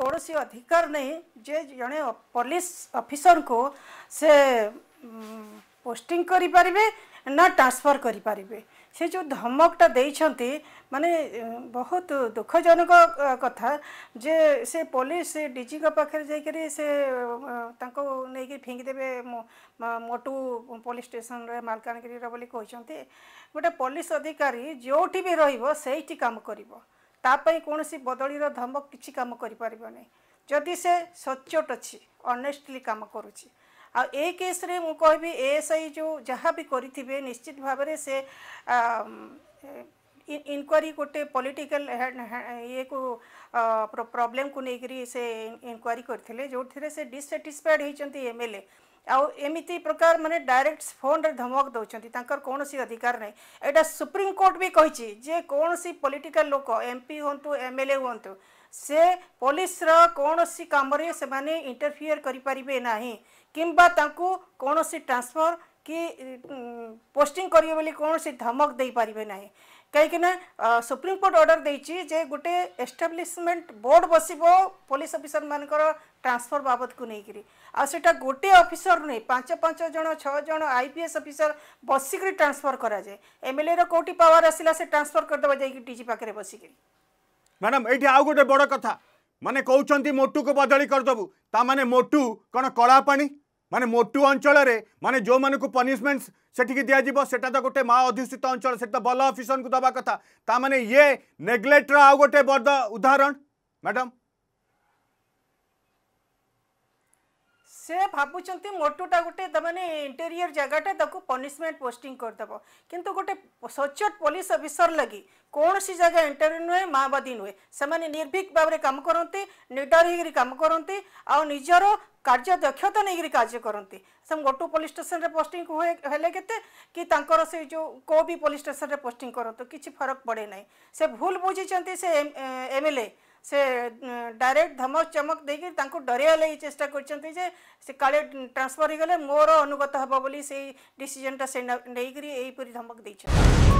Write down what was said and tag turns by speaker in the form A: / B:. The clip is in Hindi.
A: କୌଣସି ଅଧିକାର ନାହିଁ ଯେ ଜଣେ ପୋଲିସ ଅଫିସରଙ୍କୁ ସେ ପୋଷ୍ଟିଂ କରିପାରିବେ ନା ଟ୍ରାନ୍ସଫର କରିପାରିବେ ସେ ଯେଉଁ ଧମକଟା ଦେଇଛନ୍ତି ମାନେ ବହୁତ ଦୁଃଖଜନକ କଥା ଯେ ସେ ପୋଲିସ ଡିଜିଙ୍କ ପାଖରେ ଯାଇକରି ସେ ତାଙ୍କୁ ନେଇକି ଫିଙ୍ଗିଦେବେ ମୋଟୁ ପୋଲିସ ଷ୍ଟେସନରେ ମାଲକାନଗିରିର ବୋଲି କହିଛନ୍ତି ଗୋଟେ ପୋଲିସ ଅଧିକାରୀ ଯେଉଁଠି ବି ରହିବ ସେଇଠି କାମ କରିବ ତା'ପାଇଁ କୌଣସି ବଦଳିର ଧମକ କିଛି କାମ କରିପାରିବ ନାହିଁ ଯଦି ସେ ସଚ୍ଚୋଟ ଅଛି ଅନେଷ୍ଟଲି କାମ କରୁଛି ଆଉ ଏଇ କେସ୍ରେ ମୁଁ କହିବି ଏ ଏସ୍ ଆଇ ଯେଉଁ ଯାହା ବି କରିଥିବେ ନିଶ୍ଚିତ ଭାବରେ ସେ इनक्वारी गोटे पॉलिटिकल ये को प्रॉब्लम को लेकर से इनक्वारी करते जो थे से डिससाटिस्फाइड होती एम एल ए आउ एमती प्रकार मानने डायरेक्ट फोन रे धमक दौरान कौन अधिकार ना सुप्रीम कोर्ट भी कही जे कौन पॉलिटिकल लोक एमपी हूँ एम एल ए हूँ से पुलिस कौन कम से इंटरफियर करें कि कौन ट्रांसफर କି ପୋଷ୍ଟିଂ କରିବେ ବୋଲି କୌଣସି ଧମକ ଦେଇପାରିବେ ନାହିଁ କାହିଁକିନା ସୁପ୍ରିମକୋର୍ଟ ଅର୍ଡ଼ର ଦେଇଛି ଯେ ଗୋଟେ ଏଷ୍ଟାବ୍ଲିଶମେଣ୍ଟ ବୋର୍ଡ଼ ବସିବ ପୋଲିସ ଅଫିସରମାନଙ୍କର ଟ୍ରାନ୍ସଫର ବାବଦକୁ ନେଇକରି ଆଉ ସେଇଟା ଗୋଟିଏ ଅଫିସର ନୁହେଁ ପାଞ୍ଚ ପାଞ୍ଚ ଜଣ ଛଅ ଜଣ ଆଇ ପି ଏସ୍ ଅଫିସର ବସିକରି ଟ୍ରାନ୍ସଫର କରାଯାଏ ଏମ୍ ଏଲ୍ ଏର କେଉଁଠି ପାୱାର ଆସିଲା ସେ ଟ୍ରାନ୍ସଫର କରିଦେବା ଯାଇକି ଡିଜି ପାଖରେ ବସିକରି
B: ମ୍ୟାଡ଼ାମ୍ ଏଇଠି ଆଉ ଗୋଟେ ବଡ଼ କଥା ମାନେ କହୁଛନ୍ତି ମୋଟୁକୁ ବଦଳି କରିଦେବୁ ତା ମାନେ ମୋଟୁ କ'ଣ କଳାପାଣି माने मोटू अंचल माने जो मानक पनिशमेंट से दिज्व से गोटे माँ अधूषित अंचल से तो भल अफिसर को दवा कथा ता मैंने ये नेग्लेक्टर आउ गोटे बड़ उदाहरण मैडम
A: से भावुंट मोटूटा गोटे मानते इंटेरियर जगटा पनिशमेंट पोस्टिंग करदेव कितु गोटे सचोट पुलिस अफिसर लगे कौन सी जगह इंटेरियर नुहे माओवादी नुहे से निर्भीक भाव में कम करती निडर होकर कम करती आज कार्य दक्षता नहीं कार्य करती गोटू पुलिस स्टेसन पोस्टिंग हेले के कि जो को भी पुलिस स्टेसन पोस्टिंग करूँ किसी फरक पड़े ना से भूल बुझी से एम एल ए से डायरेक्ट धमक चमक देखिए डरिया लगे चेस्टा कर ट्रांसफर हो गले मोर अनुगत हे बोली डीसीजनटा से नहींक्री यहीपरी धमक दे